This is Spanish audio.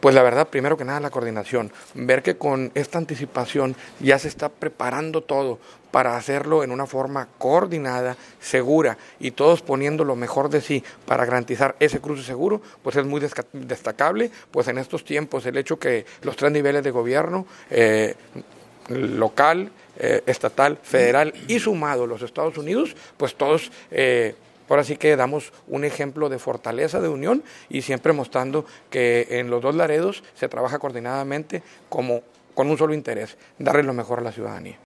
Pues la verdad, primero que nada, la coordinación. Ver que con esta anticipación ya se está preparando todo para hacerlo en una forma coordinada, segura y todos poniendo lo mejor de sí para garantizar ese cruce seguro, pues es muy destacable, pues en estos tiempos el hecho que los tres niveles de gobierno... Eh, local, eh, estatal, federal y sumado los Estados Unidos, pues todos eh, Ahora sí que damos un ejemplo de fortaleza, de unión y siempre mostrando que en los dos Laredos se trabaja coordinadamente como con un solo interés, darle lo mejor a la ciudadanía.